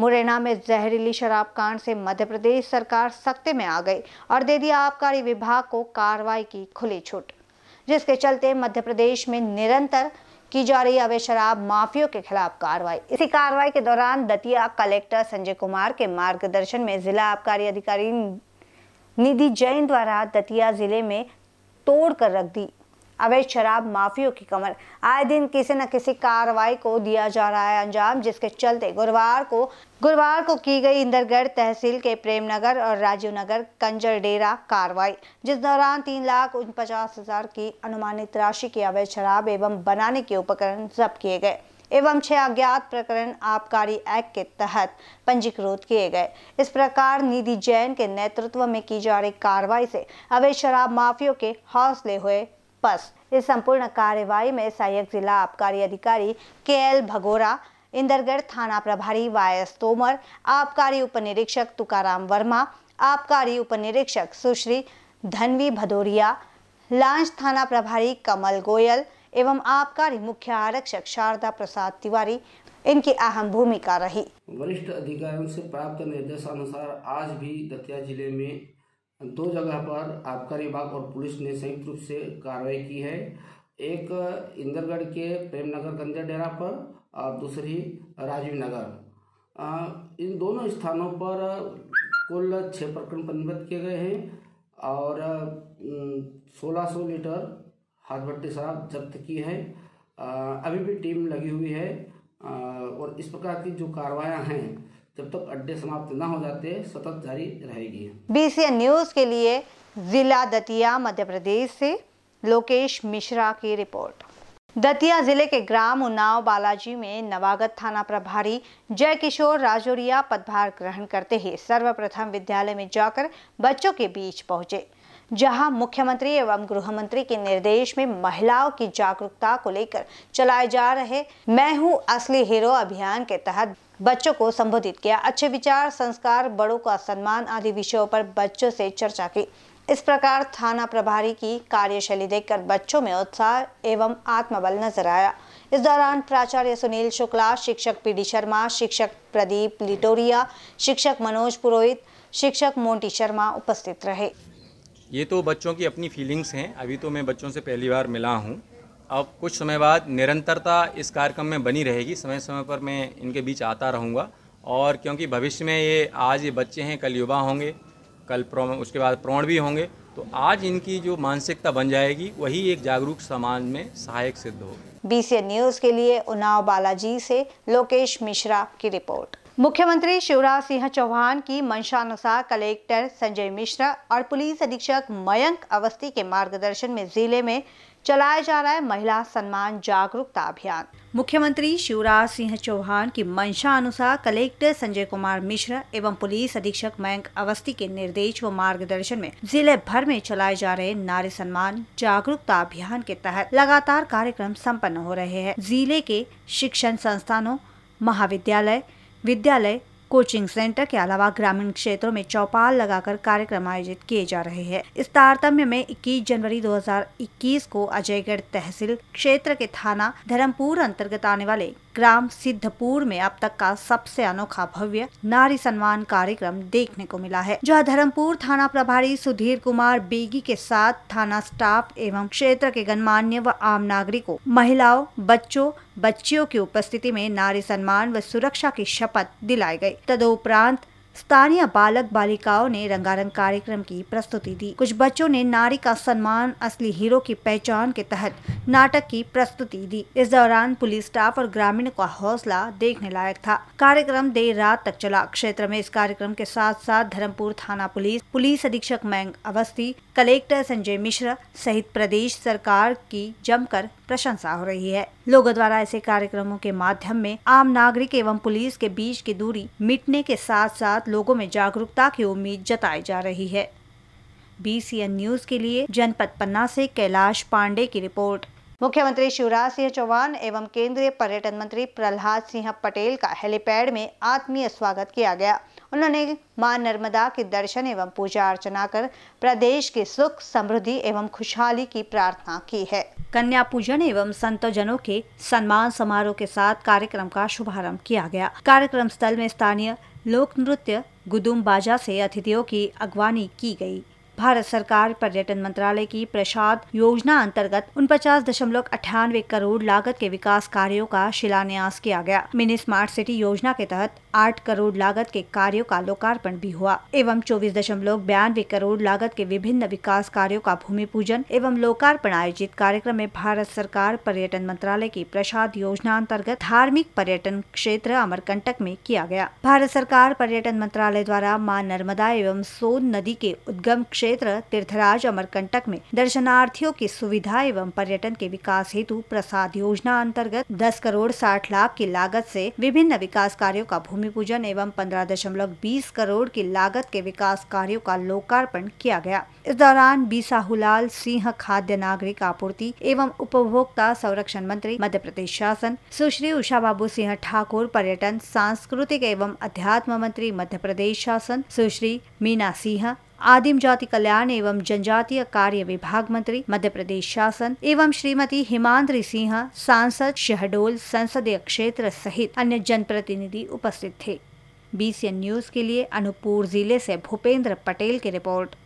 मुरैना में जहरीली शराब कांड से मध्य प्रदेश सरकार सख्ते में आ गई और दे दिया आबकारी विभाग को कार्रवाई की खुली छूट जिसके चलते मध्य प्रदेश में निरंतर की जा रही अवैध शराब माफियों के खिलाफ कार्रवाई इसी कार्रवाई के दौरान दतिया कलेक्टर संजय कुमार के मार्गदर्शन में जिला आबकारी अधिकारी निधि जैन द्वारा दतिया जिले में तोड़ कर रख दी अवैध शराब माफियों की कमर आए दिन किसी न किसी कार्रवाई को दिया जा रहा है अंजाम जिसके चलते गुरुवार को गुरुवार को की गई इंदरगढ़ तहसील के प्रेमनगर और राजीव नगर कंजर डेरा कार्रवाई जिस दौरान तीन लाख उनपचास हजार की अनुमानित राशि की अवैध शराब एवं बनाने के उपकरण जब्त किए गए एवं छह अज्ञात प्रकरण आबकारी एक्ट के तहत पंजीकृत किए गए इस प्रकार निधि जैन के नेतृत्व में की जा रही कार्रवाई से अवैध शराब माफियों के हौसले हुए बस इस संपूर्ण कार्यवाही में सहायक जिला आबकारी अधिकारी के एल भगोरा इंदरगढ़ थाना प्रभारी वाई एस तोमर आबकारी उपनिरीक्षक तुकाराम वर्मा आबकारी उपनिरीक्षक सुश्री धनवी भदौरिया लांच थाना प्रभारी कमल गोयल एवं आबकारी मुख्य आरक्षक शारदा प्रसाद तिवारी इनकी अहम भूमिका रही वरिष्ठ अधिकारियों से प्राप्त निर्देशानुसार आज भी दतिया जिले में दो जगह पर आबकारी विभाग और पुलिस ने संयुक्त रूप से कार्रवाई की है एक इंदरगढ़ के प्रेमनगर गंजा डेरा पर और दूसरी राजीव नगर इन दोनों स्थानों पर कुल छः प्रकरण पंजीबद्ध किए गए हैं और 1600 लीटर हाथ भट्टी शराब जब्त की है अभी भी टीम लगी हुई है और इस प्रकार की जो कार्रवाइयाँ हैं जब तक अड्डे समाप्त न हो जाते सतत जारी रहेगी बीसीएन न्यूज के लिए जिला दतिया मध्य प्रदेश से लोकेश मिश्रा की रिपोर्ट दतिया जिले के ग्राम उन्नाव बालाजी में नवागत थाना प्रभारी जय किशोर राजौरिया पदभार ग्रहण करते ही सर्वप्रथम विद्यालय में जाकर बच्चों के बीच पहुंचे जहां मुख्यमंत्री एवं गृह मंत्री के निर्देश में महिलाओं की जागरूकता को लेकर चलाए जा रहे मैं हूं असली हीरो अभियान के तहत बच्चों को संबोधित किया अच्छे विचार संस्कार बड़ों का सम्मान आदि विषयों पर बच्चों से चर्चा की इस प्रकार थाना प्रभारी की कार्यशैली देखकर बच्चों में उत्साह एवं आत्मबल नजर आया इस दौरान प्राचार्य सुनील शुक्ला शिक्षक डी शर्मा शिक्षक प्रदीप लिटोरिया शिक्षक मनोज पुरोहित शिक्षक मोंटी शर्मा उपस्थित रहे ये तो बच्चों की अपनी फीलिंग्स हैं अभी तो मैं बच्चों से पहली बार मिला हूँ अब कुछ समय बाद निरंतरता इस कार्यक्रम में बनी रहेगी समय समय पर मैं इनके बीच आता रहूँगा और क्योंकि भविष्य में ये आज ये बच्चे हैं कल युवा होंगे कल उसके बाद प्रौण भी होंगे तो आज इनकी जो मानसिकता बन जाएगी वही एक जागरूक समाज में सहायक सिद्ध होगी बी न्यूज़ के लिए उनाव बालाजी से लोकेश मिश्रा की रिपोर्ट मुख्यमंत्री शिवराज सिंह चौहान की मंशानुसार कलेक्टर संजय मिश्रा और पुलिस अधीक्षक मयंक अवस्थी के मार्गदर्शन में जिले में चलाया जा रहा है महिला सम्मान जागरूकता अभियान मुख्यमंत्री शिवराज सिंह चौहान की मंशा अनुसार कलेक्टर संजय कुमार मिश्र एवं पुलिस अधीक्षक मयंक अवस्थी के निर्देश व मार्गदर्शन में जिले भर में चलाए जा रहे नारी सम्मान जागरूकता अभियान के तहत लगातार कार्यक्रम सम्पन्न हो रहे हैं जिले के शिक्षण संस्थानों महाविद्यालय विद्यालय कोचिंग सेंटर के अलावा ग्रामीण क्षेत्रों में चौपाल लगाकर कार्यक्रम आयोजित किए जा रहे हैं इस तारतम्य में 21 जनवरी 2021 को अजयगढ़ तहसील क्षेत्र के थाना धर्मपुर अंतर्गत आने वाले ग्राम सिद्धपुर में अब तक का सबसे अनोखा भव्य नारी सम्मान कार्यक्रम देखने को मिला है जहां धर्मपुर थाना प्रभारी सुधीर कुमार बेगी के साथ थाना स्टाफ एवं क्षेत्र के गणमान्य व आम नागरिकों महिलाओं बच्चों बच्चियों की उपस्थिति में नारी सम्मान व सुरक्षा की शपथ दिलाई गयी तदोपरांत स्थानीय बालक बालिकाओं ने रंगारंग कार्यक्रम की प्रस्तुति दी कुछ बच्चों ने नारी का सम्मान असली हीरो की पहचान के तहत नाटक की प्रस्तुति दी इस दौरान पुलिस स्टाफ और ग्रामीण का हौसला देखने लायक था कार्यक्रम देर रात तक चला क्षेत्र में इस कार्यक्रम के साथ साथ धर्मपुर थाना पुलिस पुलिस अधीक्षक मयंग अवस्थी कलेक्टर संजय मिश्रा सहित प्रदेश सरकार की जमकर प्रशंसा हो रही है लोगों द्वारा ऐसे कार्यक्रमों के माध्यम में आम नागरिक एवं पुलिस के बीच की दूरी मिटने के साथ साथ लोगों में जागरूकता की उम्मीद जताई जा रही है बीसीएन न्यूज के लिए जनपद पन्ना से कैलाश पांडे की रिपोर्ट मुख्यमंत्री शिवराज सिंह चौहान एवं केंद्रीय पर्यटन मंत्री प्रहलाद सिंह पटेल का हेलीपैड में आत्मीय स्वागत किया गया उन्होंने मां नर्मदा के दर्शन एवं पूजा अर्चना कर प्रदेश के सुख समृद्धि एवं खुशहाली की प्रार्थना की है कन्या पूजन एवं जनों के सम्मान समारोह के साथ कार्यक्रम का शुभारंभ किया गया कार्यक्रम स्थल में स्थानीय लोक नृत्य गुदुम बाजा से अतिथियों की अगवानी की गई भारत सरकार पर्यटन मंत्रालय की प्रसाद योजना अंतर्गत उनपचास दशमलव अठानवे करोड़ लागत के विकास कार्यों का शिलान्यास किया गया मिनी स्मार्ट सिटी योजना के तहत आठ करोड़ लागत के कार्यों का लोकार्पण भी हुआ एवं चौबीस दशमलव बयानवे करोड़ लागत के विभिन्न विकास कार्यों का भूमि पूजन एवं लोकार्पण आयोजित कार्यक्रम में भारत सरकार पर्यटन मंत्रालय की प्रसाद योजना अंतर्गत धार्मिक पर्यटन क्षेत्र अमरकंटक में किया गया भारत सरकार पर्यटन मंत्रालय द्वारा माँ नर्मदा एवं सोन नदी के उद्गम क्षेत्र तीर्थराज अमरकंटक में दर्शनार्थियों की सुविधा एवं पर्यटन के विकास हेतु प्रसाद योजना अंतर्गत दस करोड़ साठ लाख की लागत ऐसी विभिन्न विकास कार्यो का भूमि भूमि पूजन एवं पंद्रह दशमलव बीस करोड़ की लागत के विकास कार्यों का लोकार्पण किया गया इस दौरान बीसाहुलाल सिंह खाद्य नागरिक आपूर्ति एवं उपभोक्ता संरक्षण मंत्री मध्य प्रदेश शासन सुश्री उषा बाबू सिंह ठाकुर पर्यटन सांस्कृतिक एवं अध्यात्म मंत्री मध्य प्रदेश शासन सुश्री मीना सिंह आदिम जाति कल्याण एवं जनजातीय कार्य विभाग मंत्री मध्य प्रदेश शासन एवं श्रीमती हिमांद्री सिंह सांसद शहडोल संसदीय क्षेत्र सहित अन्य जनप्रतिनिधि उपस्थित थे बीसीएन न्यूज के लिए अनूपपुर जिले से भूपेंद्र पटेल की रिपोर्ट